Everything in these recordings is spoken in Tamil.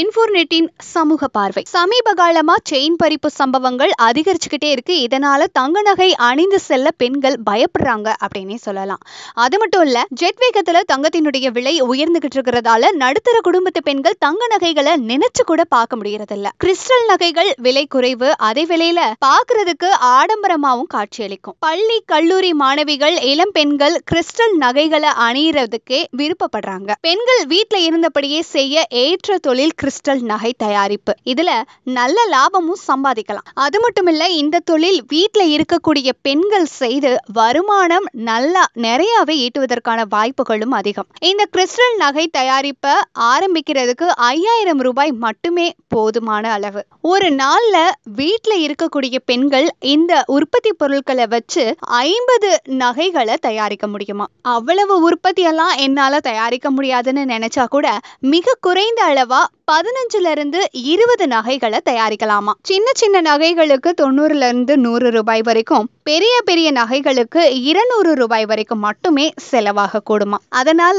இன்ஃபோர்னெட்டின் சமூக பார்வை சமீப காலமா செயின் பறிப்பு சம்பவங்கள் அதிகரிச்சுக்கிட்டே இருக்கு இதனால தங்க நகை அணிந்து செல்ல பெண்கள் பயப்படுறாங்க அப்படின்னே சொல்லலாம் அது மட்டும் இல்ல ஜெட் வேகத்துல தங்கத்தினுடைய விலை உயர்ந்துகிட்டு இருக்கிறதால நடுத்தர குடும்பத்து பெண்கள் தங்க நகைகளை நினைச்சு கூட பார்க்க முடியறது இல்ல கிறிஸ்டல் நகைகள் விலை குறைவு அதே விலையில பாக்குறதுக்கு ஆடம்பரமாவும் காட்சியளிக்கும் பள்ளி கல்லூரி மாணவிகள் இளம் பெண்கள் கிறிஸ்டல் நகைகளை அணியறதுக்கே விருப்பப்படுறாங்க பெண்கள் வீட்டுல இருந்தபடியே செய்ய ஏற்ற தொழில் கிறிஸ்டல் நகை தயாரிப்பு இதுல நல்ல லாபமும் சம்பாதிக்கலாம் அது மட்டும் இல்ல இந்த தொழில் வீட்டுல இருக்கக்கூடிய பெண்கள் செய்து வருமானம் நல்லா நிறையவே ஈட்டுவதற்கான வாய்ப்புகளும் அதிகம் இந்த கிறிஸ்டல் நகை தயாரிப்பை ஆரம்பிக்கிறதுக்கு ஐயாயிரம் ரூபாய் மட்டுமே போதுமான அளவு ஒரு நாள்ல வீட்டில் இருக்கக்கூடிய பெண்கள் இந்த உற்பத்தி பொருட்களை வச்சு ஐம்பது நகைகளை தயாரிக்க முடியுமா அவ்வளவு உற்பத்தி எல்லாம் என்னால தயாரிக்க முடியாதுன்னு நினைச்சா கூட மிக குறைந்த அளவா பதினஞ்சுல இருந்து இருபது நகைகளை தயாரிக்கலாமா சின்ன சின்ன நகைகளுக்கு தொண்ணூறுல இருந்து நூறு ரூபாய் வரைக்கும் பெரிய பெரிய நகைகளுக்கு இருநூறு ரூபாய் வரைக்கும் மட்டுமே செலவாக கூடுமா அதனால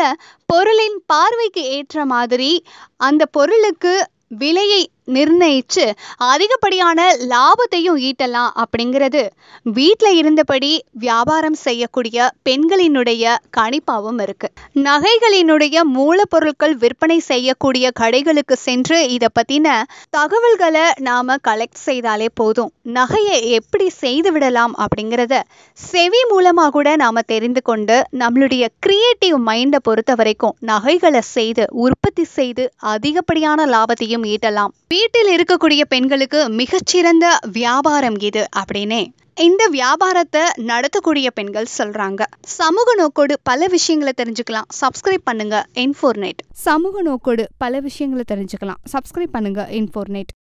பொருளின் பார்வைக்கு ஏற்ற மாதிரி அந்த பொருளுக்கு விலையை நிர்ணயிச்சு அதிகப்படியான லாபத்தையும் ஈட்டலாம் அப்படிங்கிறது வீட்டில் இருந்தபடி வியாபாரம் செய்யக்கூடிய பெண்களினுடைய கணிப்பாகவும் இருக்கு நகைகளினுடைய மூலப்பொருட்கள் விற்பனை செய்யக்கூடிய கடைகளுக்கு சென்று இதை பற்றின தகவல்களை நாம் கலெக்ட் செய்தாலே போதும் நகையை எப்படி செய்து விடலாம் அப்படிங்கிறத செவி மூலமாக கூட நாம் தெரிந்து கொண்டு நம்மளுடைய கிரியேட்டிவ் மைண்டை பொறுத்த வரைக்கும் நகைகளை செய்து உற்பத்தி செய்து அதிகப்படியான லாபத்தையும் ஈட்டலாம் வீட்டில் இருக்கக்கூடிய பெண்களுக்கு மிகச்சிறந்த வியாபாரம் இது அப்படின்னே இந்த வியாபாரத்தை நடத்தக்கூடிய பெண்கள் சொல்றாங்க சமூக நோக்கோடு பல விஷயங்களை தெரிஞ்சுக்கலாம் சப்ஸ்கிரைப் பண்ணுங்க இன்ஃபோர்நெட் சமூக நோக்கோடு பல விஷயங்களை தெரிஞ்சுக்கலாம் சப்ஸ்கிரைப் பண்ணுங்க இன்ஃபோர்நெட்